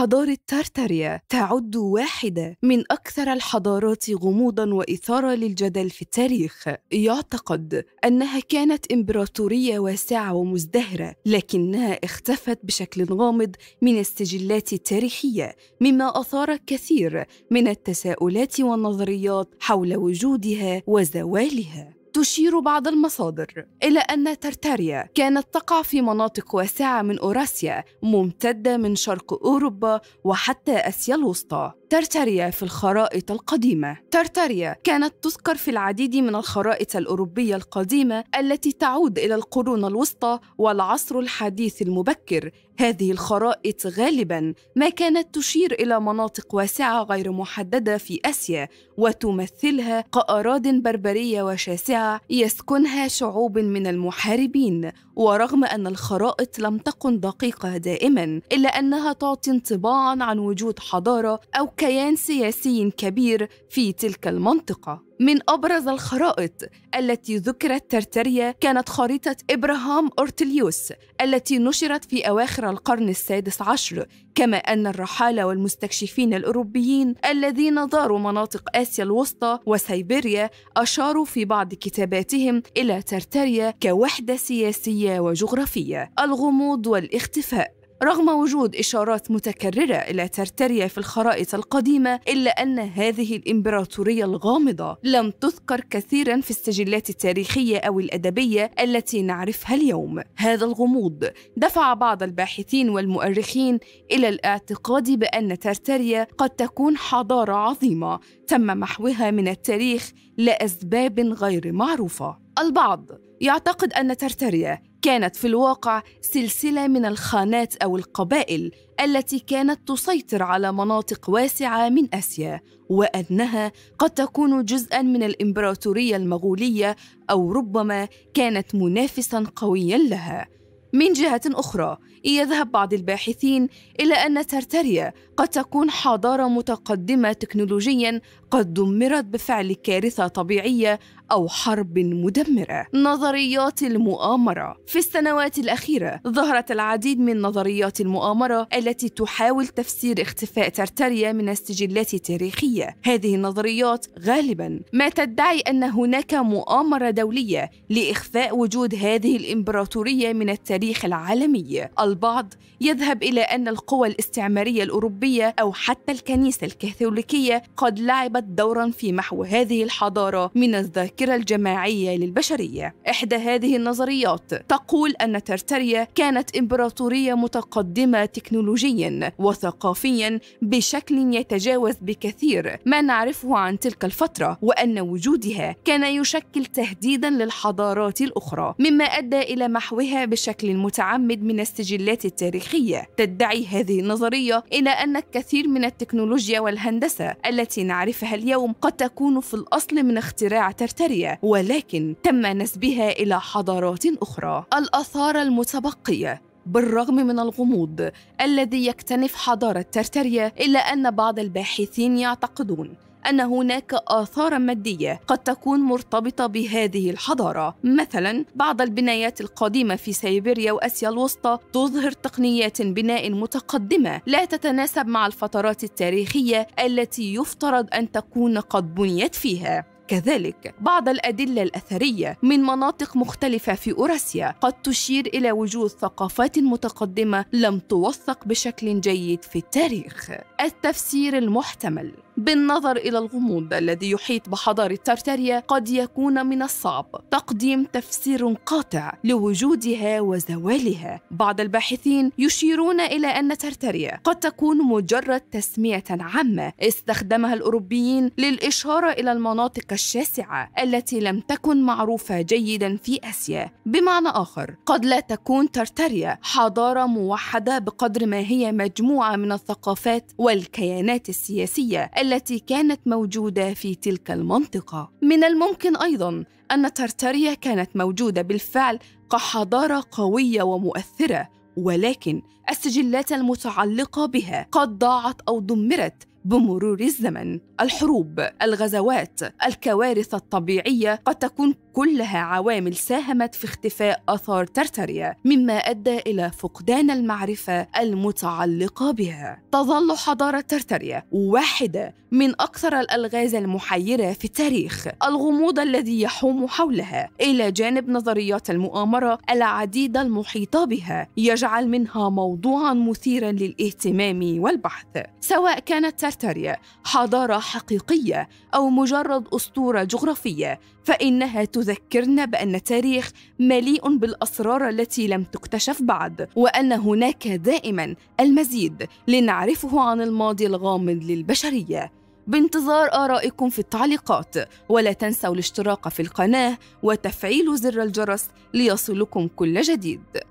حضارة تارتاريا تعد واحدة من أكثر الحضارات غموضا وإثارة للجدل في التاريخ يعتقد أنها كانت إمبراطورية واسعة ومزدهرة لكنها اختفت بشكل غامض من السجلات التاريخية مما أثار الكثير من التساؤلات والنظريات حول وجودها وزوالها تشير بعض المصادر إلى أن ترتاريا كانت تقع في مناطق واسعة من أوراسيا ممتدة من شرق أوروبا وحتى آسيا الوسطى ترتاريا في الخرائط القديمة ترتاريا كانت تذكر في العديد من الخرائط الأوروبية القديمة التي تعود إلى القرون الوسطى والعصر الحديث المبكر هذه الخرائط غالبا ما كانت تشير إلى مناطق واسعة غير محددة في آسيا وتمثلها كأراضٍ بربرية وشاسعة يسكنها شعوب من المحاربين ورغم أن الخرائط لم تكن دقيقة دائما إلا أنها تعطي انطباعا عن وجود حضارة أو كيان سياسي كبير في تلك المنطقة من أبرز الخرائط التي ذكرت ترتريا كانت خريطة إبراهام أورتليوس التي نشرت في أواخر القرن السادس عشر كما أن الرحالة والمستكشفين الأوروبيين الذين زاروا مناطق آسيا الوسطى وسيبيريا أشاروا في بعض كتاباتهم إلى ترتريا كوحدة سياسية وجغرافية الغموض والاختفاء رغم وجود إشارات متكررة إلى ترتريا في الخرائط القديمة إلا أن هذه الإمبراطورية الغامضة لم تذكر كثيرا في السجلات التاريخية أو الأدبية التي نعرفها اليوم هذا الغموض دفع بعض الباحثين والمؤرخين إلى الاعتقاد بأن ترتريا قد تكون حضارة عظيمة تم محوها من التاريخ لأسباب غير معروفة البعض يعتقد أن ترتريا كانت في الواقع سلسلة من الخانات أو القبائل التي كانت تسيطر على مناطق واسعة من آسيا وأنها قد تكون جزءا من الإمبراطورية المغولية أو ربما كانت منافسا قويا لها من جهة أخرى يذهب بعض الباحثين إلى أن ترتريا قد تكون حضارة متقدمة تكنولوجيا قد دمرت بفعل كارثة طبيعية أو حرب مدمرة. نظريات المؤامرة في السنوات الأخيرة ظهرت العديد من نظريات المؤامرة التي تحاول تفسير اختفاء ترتريا من السجلات التاريخية. هذه النظريات غالبا ما تدعي أن هناك مؤامرة دولية لإخفاء وجود هذه الإمبراطورية من التاريخ التاريخ العالمي البعض يذهب إلى أن القوى الاستعمارية الأوروبية أو حتى الكنيسة الكاثوليكية قد لعبت دورا في محو هذه الحضارة من الذاكرة الجماعية للبشرية إحدى هذه النظريات تقول أن ترتريا كانت إمبراطورية متقدمة تكنولوجيا وثقافيا بشكل يتجاوز بكثير ما نعرفه عن تلك الفترة وأن وجودها كان يشكل تهديدا للحضارات الأخرى مما أدى إلى محوها بشكل متعمد من السجلات التاريخية تدعي هذه النظرية إلى أن الكثير من التكنولوجيا والهندسة التي نعرفها اليوم قد تكون في الأصل من اختراع ترتريا ولكن تم نسبها إلى حضارات أخرى الآثار المتبقية بالرغم من الغموض الذي يكتنف حضارة ترتريا إلا أن بعض الباحثين يعتقدون أن هناك آثارا مادية قد تكون مرتبطة بهذه الحضارة مثلا بعض البنايات القديمة في سيبيريا وأسيا الوسطى تظهر تقنيات بناء متقدمة لا تتناسب مع الفترات التاريخية التي يفترض أن تكون قد بنيت فيها كذلك بعض الأدلة الأثرية من مناطق مختلفة في أوراسيا قد تشير إلى وجود ثقافات متقدمة لم توثق بشكل جيد في التاريخ التفسير المحتمل بالنظر إلى الغموض الذي يحيط بحضارة ترتريا قد يكون من الصعب تقديم تفسير قاطع لوجودها وزوالها بعض الباحثين يشيرون إلى أن ترتريا قد تكون مجرد تسمية عامة استخدمها الأوروبيين للإشارة إلى المناطق الشاسعة التي لم تكن معروفة جيدا في آسيا بمعنى آخر قد لا تكون ترتريا حضارة موحدة بقدر ما هي مجموعة من الثقافات والكيانات السياسية التي كانت موجوده في تلك المنطقه من الممكن ايضا ان ترتريا كانت موجوده بالفعل كحضاره قويه ومؤثره ولكن السجلات المتعلقه بها قد ضاعت او دمرت بمرور الزمن الحروب الغزوات الكوارث الطبيعيه قد تكون كلها عوامل ساهمت في اختفاء اثار ترتريا مما ادى الى فقدان المعرفه المتعلقه بها تظل حضاره ترتريا واحده من اكثر الالغاز المحيره في التاريخ الغموض الذي يحوم حولها الى جانب نظريات المؤامره العديده المحيطه بها يجعل منها موضوعا مثيرا للاهتمام والبحث سواء كانت ترتري حضاره حقيقيه او مجرد اسطوره جغرافيه فانها تذكرنا بان التاريخ مليء بالاسرار التي لم تكتشف بعد وان هناك دائما المزيد لنعرفه عن الماضي الغامض للبشريه بانتظار آرائكم في التعليقات ولا تنسوا الاشتراك في القناة وتفعيل زر الجرس ليصلكم كل جديد